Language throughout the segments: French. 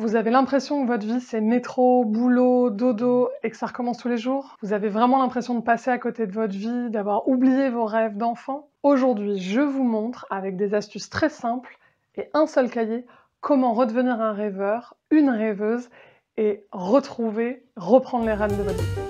Vous avez l'impression que votre vie c'est métro, boulot, dodo et que ça recommence tous les jours Vous avez vraiment l'impression de passer à côté de votre vie, d'avoir oublié vos rêves d'enfant Aujourd'hui, je vous montre avec des astuces très simples et un seul cahier comment redevenir un rêveur, une rêveuse et retrouver, reprendre les rênes de votre vie.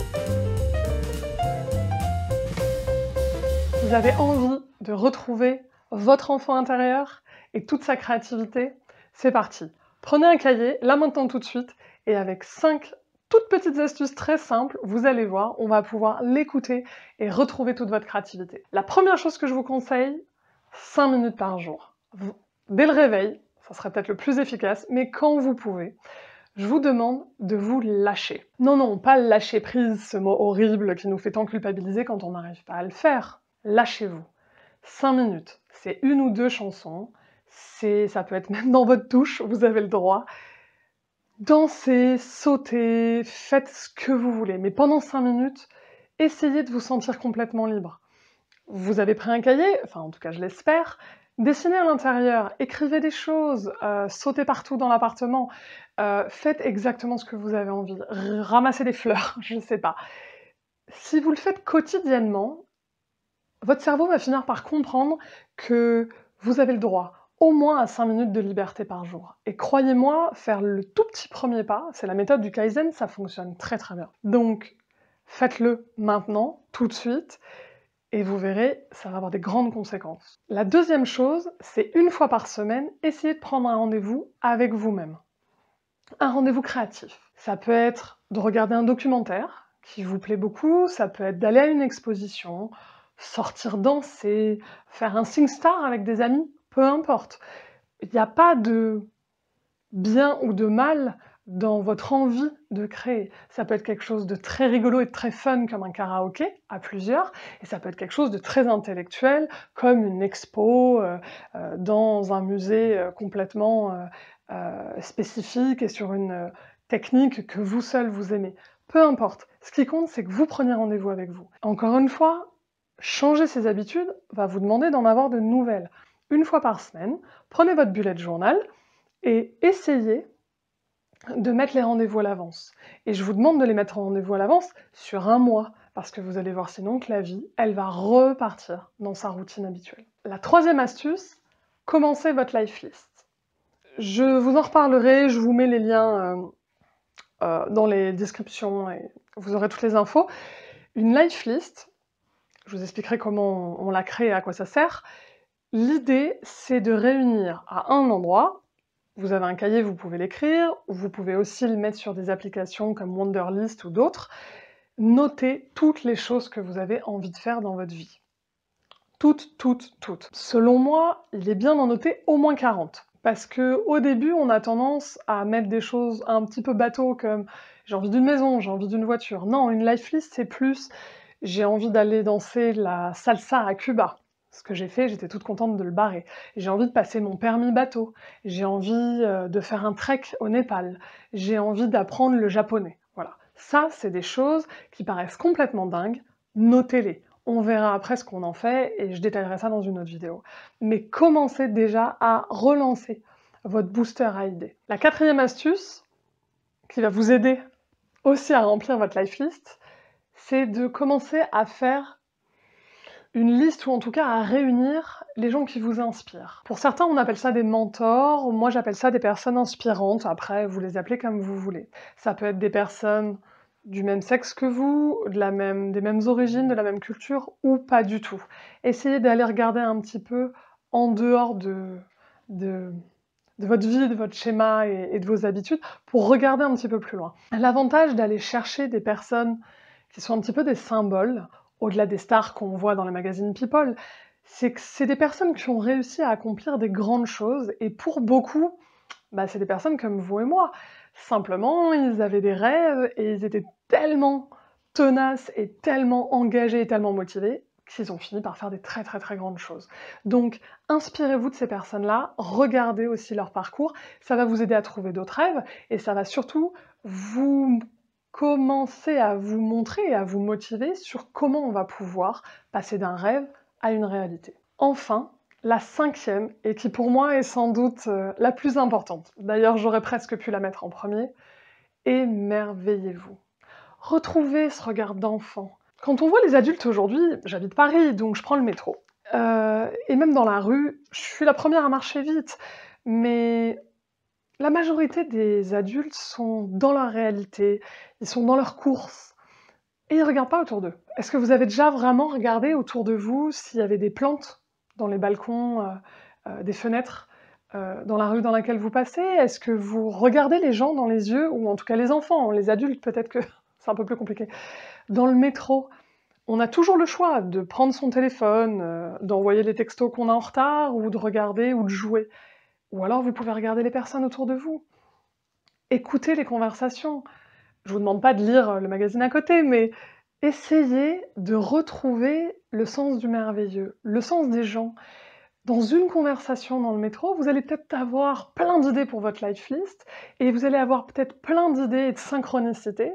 Vous avez envie de retrouver votre enfant intérieur et toute sa créativité C'est parti Prenez un cahier, là maintenant tout de suite, et avec 5 toutes petites astuces très simples, vous allez voir, on va pouvoir l'écouter et retrouver toute votre créativité. La première chose que je vous conseille, 5 minutes par jour. dès le réveil, ça serait peut-être le plus efficace, mais quand vous pouvez, je vous demande de vous lâcher. Non, non, pas lâcher prise, ce mot horrible qui nous fait tant culpabiliser quand on n'arrive pas à le faire. Lâchez-vous. 5 minutes, c'est une ou deux chansons, ça peut être même dans votre douche, vous avez le droit. Dansez, sautez, faites ce que vous voulez, mais pendant 5 minutes, essayez de vous sentir complètement libre. Vous avez pris un cahier, enfin en tout cas je l'espère, dessinez à l'intérieur, écrivez des choses, euh, sautez partout dans l'appartement, euh, faites exactement ce que vous avez envie, ramassez des fleurs, je ne sais pas. Si vous le faites quotidiennement, votre cerveau va finir par comprendre que vous avez le droit, au moins à 5 minutes de liberté par jour. Et croyez-moi, faire le tout petit premier pas, c'est la méthode du Kaizen, ça fonctionne très très bien. Donc faites-le maintenant, tout de suite, et vous verrez, ça va avoir des grandes conséquences. La deuxième chose, c'est une fois par semaine, essayer de prendre un rendez-vous avec vous-même. Un rendez-vous créatif. Ça peut être de regarder un documentaire qui vous plaît beaucoup, ça peut être d'aller à une exposition, sortir danser, faire un sing star avec des amis peu importe. Il n'y a pas de bien ou de mal dans votre envie de créer. Ça peut être quelque chose de très rigolo et de très fun comme un karaoké à plusieurs, et ça peut être quelque chose de très intellectuel comme une expo euh, euh, dans un musée euh, complètement spécifique et sur une technique que vous seul vous aimez. Peu importe, ce qui compte c'est que vous preniez rendez-vous avec vous. Encore une fois, changer ses habitudes va vous demander d'en avoir de nouvelles une fois par semaine, prenez votre bullet journal et essayez de mettre les rendez-vous à l'avance. Et je vous demande de les mettre en rendez-vous à l'avance sur un mois, parce que vous allez voir sinon que la vie, elle va repartir dans sa routine habituelle. La troisième astuce, commencez votre life list. Je vous en reparlerai, je vous mets les liens euh, euh, dans les descriptions et vous aurez toutes les infos. Une life list, je vous expliquerai comment on la crée et à quoi ça sert. L'idée, c'est de réunir à un endroit, vous avez un cahier, vous pouvez l'écrire, vous pouvez aussi le mettre sur des applications comme Wonderlist ou d'autres, notez toutes les choses que vous avez envie de faire dans votre vie. Toutes, toutes, toutes. Selon moi, il est bien d'en noter au moins 40. Parce que au début, on a tendance à mettre des choses un petit peu bateau comme j'ai envie d'une maison, j'ai envie d'une voiture. Non, une life list, c'est plus j'ai envie d'aller danser la salsa à Cuba ce que j'ai fait, j'étais toute contente de le barrer. J'ai envie de passer mon permis bateau, j'ai envie euh, de faire un trek au Népal, j'ai envie d'apprendre le japonais. Voilà. Ça, c'est des choses qui paraissent complètement dingues, notez-les. On verra après ce qu'on en fait et je détaillerai ça dans une autre vidéo. Mais commencez déjà à relancer votre booster à idées. La quatrième astuce qui va vous aider aussi à remplir votre life list, c'est de commencer à faire une liste ou en tout cas à réunir les gens qui vous inspirent. Pour certains, on appelle ça des mentors, moi j'appelle ça des personnes inspirantes, après vous les appelez comme vous voulez. Ça peut être des personnes du même sexe que vous, des mêmes origines, de la même culture ou pas du tout. Essayez d'aller regarder un petit peu en dehors de, de, votre vie, de votre schéma et, et de vos habitudes pour regarder un petit peu plus loin. L'avantage d'aller chercher des personnes qui sont un petit peu des symboles au-delà des stars qu'on voit dans les magazines People, c'est que c'est des personnes qui ont réussi à accomplir des grandes choses, et pour beaucoup, bah, c'est des personnes comme vous et moi. Simplement, ils avaient des rêves et ils étaient tellement tenaces et tellement engagés et tellement motivés qu'ils ont fini par faire des très très très grandes choses. Donc inspirez-vous de ces personnes-là, regardez aussi leur parcours, ça va vous aider à trouver d'autres rêves et ça va surtout vous commencez à vous montrer et à vous motiver sur comment on va pouvoir passer d'un rêve à une réalité. Enfin, la cinquième, et qui pour moi est sans doute euh, la plus importante, d'ailleurs j'aurais presque pu la mettre en premier, émerveillez-vous. Retrouvez ce regard d'enfant. Quand on voit les adultes aujourd'hui, j'habite Paris, donc je prends le métro. Euh, et même dans la rue, je suis la première à marcher vite. Mais la majorité des adultes sont dans leur réalité, ils sont dans leur course et ils ne regardent pas autour d'eux. Est-ce que vous avez déjà vraiment regardé autour de vous s'il y avait des plantes dans les balcons, euh, euh, des fenêtres, euh, dans la rue dans laquelle vous passez Est-ce que vous regardez les gens dans les yeux, ou en tout cas les enfants, les adultes peut-être que c'est un peu plus compliqué Dans le métro, on a toujours le choix de prendre son téléphone, d'envoyer les textos qu'on a en retard, ou de regarder, ou de jouer. Ou alors vous pouvez regarder les personnes autour de vous. Écoutez les conversations. Je vous demande pas de lire le magazine à côté, mais essayez de retrouver le sens du merveilleux, le sens des gens. Dans une conversation dans le métro, vous allez peut-être avoir plein d'idées pour votre life list et vous allez avoir peut-être plein d'idées et de synchronicité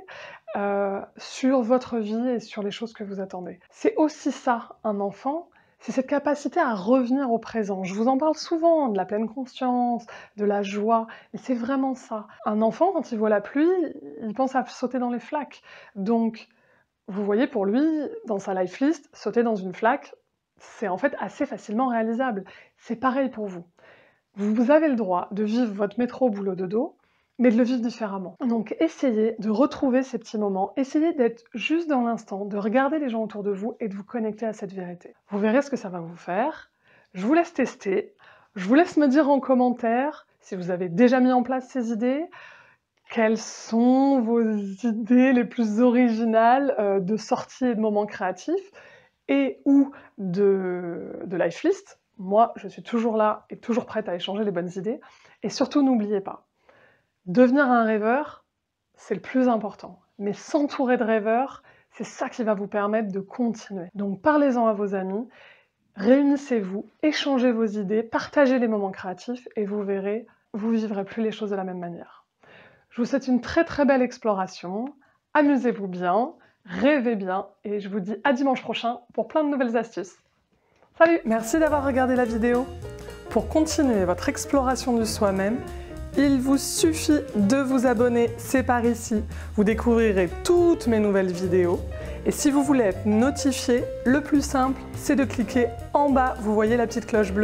euh, sur votre vie et sur les choses que vous attendez. C'est aussi ça, un enfant, c'est cette capacité à revenir au présent. Je vous en parle souvent, de la pleine conscience, de la joie, et c'est vraiment ça. Un enfant, quand il voit la pluie, il pense à sauter dans les flaques. Donc, vous voyez, pour lui, dans sa life list, sauter dans une flaque, c'est en fait assez facilement réalisable. C'est pareil pour vous. Vous avez le droit de vivre votre métro boulot de dos mais de le vivre différemment. Donc essayez de retrouver ces petits moments, essayez d'être juste dans l'instant, de regarder les gens autour de vous et de vous connecter à cette vérité. Vous verrez ce que ça va vous faire. Je vous laisse tester. Je vous laisse me dire en commentaire si vous avez déjà mis en place ces idées, quelles sont vos idées les plus originales euh, de sorties et de moments créatifs et ou de, de life list. Moi, je suis toujours là et toujours prête à échanger les bonnes idées. Et surtout, n'oubliez pas, Devenir un rêveur, c'est le plus important. Mais s'entourer de rêveurs, c'est ça qui va vous permettre de continuer. Donc parlez-en à vos amis, réunissez-vous, échangez vos idées, partagez les moments créatifs et vous verrez, vous vivrez plus les choses de la même manière. Je vous souhaite une très très belle exploration, amusez-vous bien, rêvez bien et je vous dis à dimanche prochain pour plein de nouvelles astuces. Salut Merci d'avoir regardé la vidéo. Pour continuer votre exploration du soi-même, il vous suffit de vous abonner, c'est par ici. Vous découvrirez toutes mes nouvelles vidéos. Et si vous voulez être notifié, le plus simple, c'est de cliquer en bas, vous voyez la petite cloche bleue.